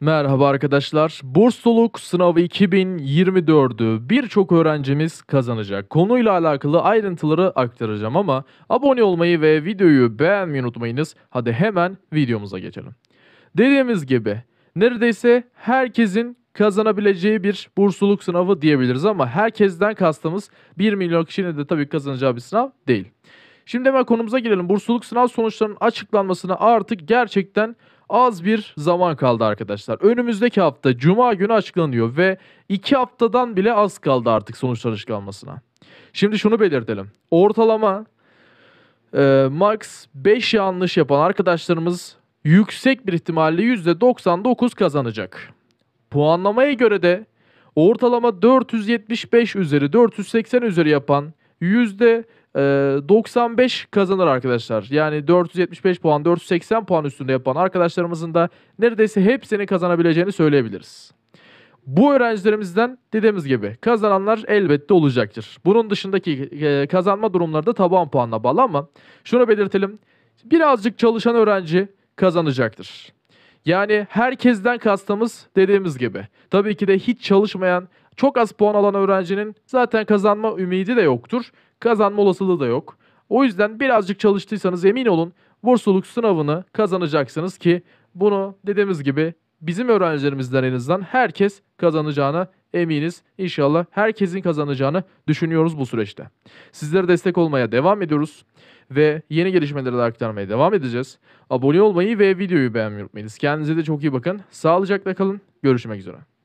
Merhaba arkadaşlar. Bursluluk sınavı 2024'ü birçok öğrencimiz kazanacak. Konuyla alakalı ayrıntıları aktaracağım ama abone olmayı ve videoyu beğenmeyi unutmayınız. Hadi hemen videomuza geçelim. Dediğimiz gibi neredeyse herkesin kazanabileceği bir bursluluk sınavı diyebiliriz ama herkesten kastımız 1 milyon kişinin de tabii kazanacağı bir sınav değil. Şimdi hemen konumuza girelim. Bursluluk sınav sonuçlarının açıklanmasına artık gerçekten az bir zaman kaldı arkadaşlar. Önümüzdeki hafta cuma günü açıklanıyor ve 2 haftadan bile az kaldı artık sonuçlar açıklanmasına. Şimdi şunu belirtelim. Ortalama e, max 5 yanlış yapan arkadaşlarımız yüksek bir ihtimalle %99 kazanacak. Puanlamaya göre de ortalama 475 üzeri 480 üzeri yapan yüzde 95 ee, kazanır arkadaşlar. Yani 475 puan, 480 puan üstünde yapan arkadaşlarımızın da neredeyse hepsini kazanabileceğini söyleyebiliriz. Bu öğrencilerimizden dediğimiz gibi kazananlar elbette olacaktır. Bunun dışındaki e, kazanma durumları da taban puanla bağlı ama şunu belirtelim. Birazcık çalışan öğrenci kazanacaktır. Yani herkesten kastımız dediğimiz gibi. Tabii ki de hiç çalışmayan, çok az puan alan öğrencinin zaten kazanma ümidi de yoktur. Kazanma olasılığı da yok. O yüzden birazcık çalıştıysanız emin olun bursluluk sınavını kazanacaksınız ki bunu dediğimiz gibi bizim öğrencilerimizden en azından herkes kazanacağına eminiz inşallah herkesin kazanacağını düşünüyoruz bu süreçte. Sizlere destek olmaya devam ediyoruz ve yeni gelişmeleri de aktarmaya devam edeceğiz. Abone olmayı ve videoyu beğenmeyi unutmayınız. Kendinize de çok iyi bakın. Sağlıcakla kalın. Görüşmek üzere.